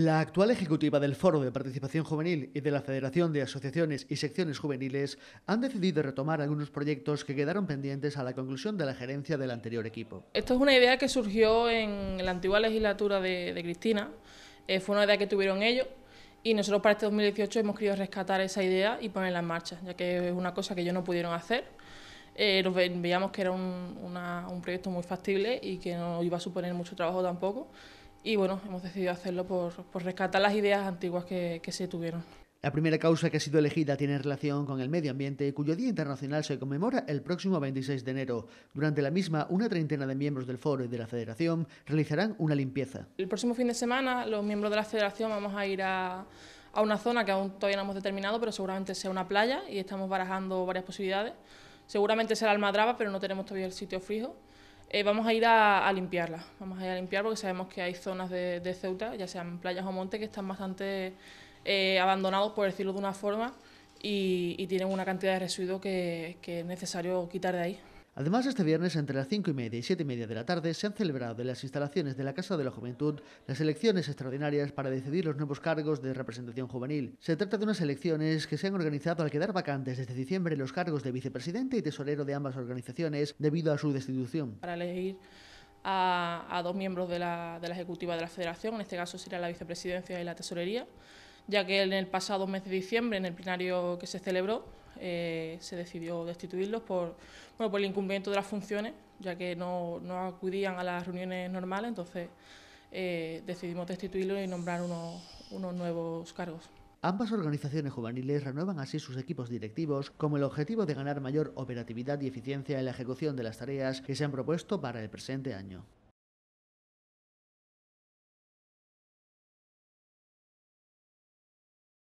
La actual ejecutiva del Foro de Participación Juvenil y de la Federación de Asociaciones y Secciones Juveniles han decidido retomar algunos proyectos que quedaron pendientes a la conclusión de la gerencia del anterior equipo. Esto es una idea que surgió en la antigua legislatura de, Cristina, eh, fue una idea que tuvieron ellos y nosotros para este 2018 hemos querido rescatar esa idea y ponerla en marcha, ya que es una cosa que ellos no pudieron hacer. Eh, nos veíamos que era un, un proyecto muy factible y que no iba a suponer mucho trabajo tampoco y bueno, hemos decidido hacerlo por, rescatar las ideas antiguas que, se tuvieron. La primera causa que ha sido elegida tiene relación con el medio ambiente, cuyo Día Internacional se conmemora el próximo 26 de enero. Durante la misma, una treintena de miembros del foro y de la federación realizarán una limpieza. El próximo fin de semana, los miembros de la federación vamos a ir a, una zona que aún todavía no hemos determinado, pero seguramente sea una playa y estamos barajando varias posibilidades. Seguramente será Almadraba, pero no tenemos todavía el sitio fijo. Eh, vamos a ir a, limpiarla, vamos a ir a limpiar porque sabemos que hay zonas de, Ceuta, ya sean playas o montes, que están bastante eh, abandonados, por decirlo de una forma, y, tienen una cantidad de residuos que es necesario quitar de ahí. Además, este viernes, entre las cinco y media y siete y media de la tarde, se han celebrado en las instalaciones de la Casa de la Juventud las elecciones extraordinarias para decidir los nuevos cargos de representación juvenil. Se trata de unas elecciones que se han organizado al quedar vacantes desde diciembre los cargos de vicepresidente y tesorero de ambas organizaciones debido a su destitución. Para elegir a, dos miembros de la, de la Ejecutiva de la Federación, en este caso será la vicepresidencia y la tesorería, ya que en el pasado mes de diciembre, en el plenario que se celebró, eh, se decidió destituirlos por, el incumplimiento de las funciones, ya que no, acudían a las reuniones normales, entonces eh, decidimos destituirlos y nombrar unos, unos nuevos cargos. Ambas organizaciones juveniles renuevan así sus equipos directivos con el objetivo de ganar mayor operatividad y eficiencia en la ejecución de las tareas que se han propuesto para el presente año.